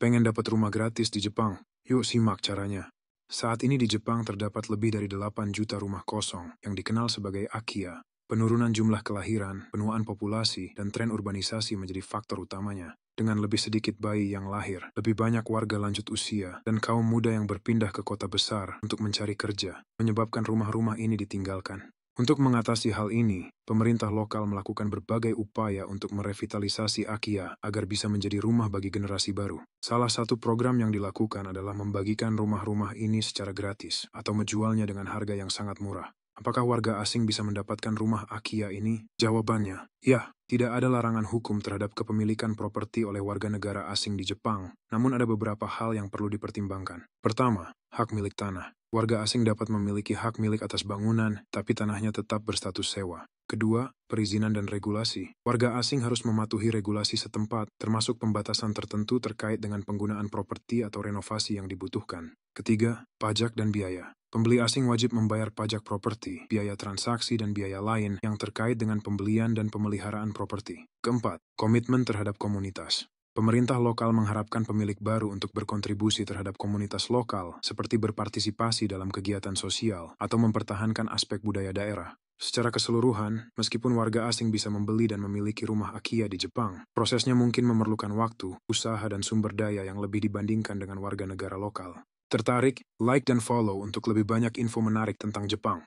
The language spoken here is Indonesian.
Pengen dapat rumah gratis di Jepang? Yuk simak caranya. Saat ini di Jepang terdapat lebih dari 8 juta rumah kosong yang dikenal sebagai Akia. Penurunan jumlah kelahiran, penuaan populasi, dan tren urbanisasi menjadi faktor utamanya. Dengan lebih sedikit bayi yang lahir, lebih banyak warga lanjut usia dan kaum muda yang berpindah ke kota besar untuk mencari kerja, menyebabkan rumah-rumah ini ditinggalkan. Untuk mengatasi hal ini, pemerintah lokal melakukan berbagai upaya untuk merevitalisasi Akia agar bisa menjadi rumah bagi generasi baru. Salah satu program yang dilakukan adalah membagikan rumah-rumah ini secara gratis atau menjualnya dengan harga yang sangat murah. Apakah warga asing bisa mendapatkan rumah Akia ini? Jawabannya, ya, tidak ada larangan hukum terhadap kepemilikan properti oleh warga negara asing di Jepang, namun ada beberapa hal yang perlu dipertimbangkan. Pertama, hak milik tanah. Warga asing dapat memiliki hak milik atas bangunan, tapi tanahnya tetap berstatus sewa. Kedua, perizinan dan regulasi. Warga asing harus mematuhi regulasi setempat, termasuk pembatasan tertentu terkait dengan penggunaan properti atau renovasi yang dibutuhkan. Ketiga, pajak dan biaya. Pembeli asing wajib membayar pajak properti, biaya transaksi, dan biaya lain yang terkait dengan pembelian dan pemeliharaan properti. Keempat, komitmen terhadap komunitas. Pemerintah lokal mengharapkan pemilik baru untuk berkontribusi terhadap komunitas lokal, seperti berpartisipasi dalam kegiatan sosial atau mempertahankan aspek budaya daerah. Secara keseluruhan, meskipun warga asing bisa membeli dan memiliki rumah akia di Jepang, prosesnya mungkin memerlukan waktu, usaha, dan sumber daya yang lebih dibandingkan dengan warga negara lokal. Tertarik? Like dan follow untuk lebih banyak info menarik tentang Jepang.